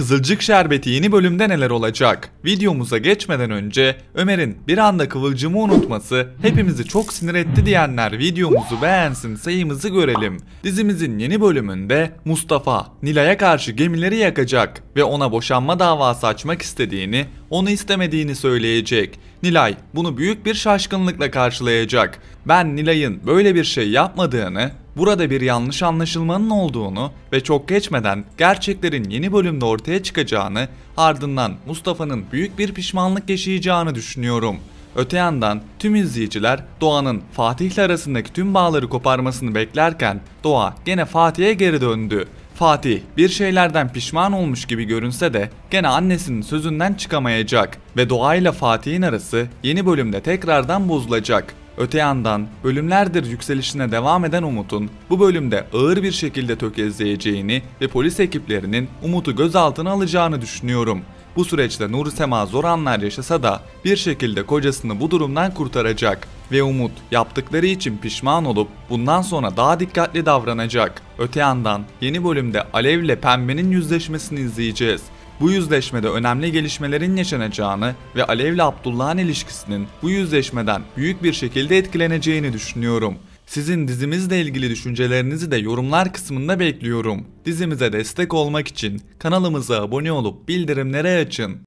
Kızılcık Şerbeti yeni bölümde neler olacak? Videomuza geçmeden önce Ömer'in bir anda kıvılcımı unutması hepimizi çok sinir etti diyenler videomuzu beğensin sayımızı görelim. Dizimizin yeni bölümünde Mustafa Nilay'a karşı gemileri yakacak ve ona boşanma davası açmak istediğini, onu istemediğini söyleyecek. Nilay bunu büyük bir şaşkınlıkla karşılayacak. Ben Nilay'ın böyle bir şey yapmadığını burada bir yanlış anlaşılmanın olduğunu ve çok geçmeden gerçeklerin yeni bölümde ortaya çıkacağını ardından Mustafa'nın büyük bir pişmanlık yaşayacağını düşünüyorum. Öte yandan tüm izleyiciler Doğa'nın Fatih'le arasındaki tüm bağları koparmasını beklerken Doğa gene Fatih'e geri döndü. Fatih bir şeylerden pişman olmuş gibi görünse de gene annesinin sözünden çıkamayacak ve Doğa ile Fatih'in arası yeni bölümde tekrardan bozulacak. Öte yandan bölümlerdir yükselişine devam eden Umut'un bu bölümde ağır bir şekilde tökezleyeceğini ve polis ekiplerinin Umut'u gözaltına alacağını düşünüyorum. Bu süreçte Nuri Sema zor anlar yaşasa da bir şekilde kocasını bu durumdan kurtaracak ve Umut yaptıkları için pişman olup bundan sonra daha dikkatli davranacak. Öte yandan yeni bölümde Alev ile Pembe'nin yüzleşmesini izleyeceğiz. Bu yüzleşmede önemli gelişmelerin yaşanacağını ve Alev ile Abdullah'ın ilişkisinin bu yüzleşmeden büyük bir şekilde etkileneceğini düşünüyorum. Sizin dizimizle ilgili düşüncelerinizi de yorumlar kısmında bekliyorum. Dizimize destek olmak için kanalımıza abone olup bildirimleri açın.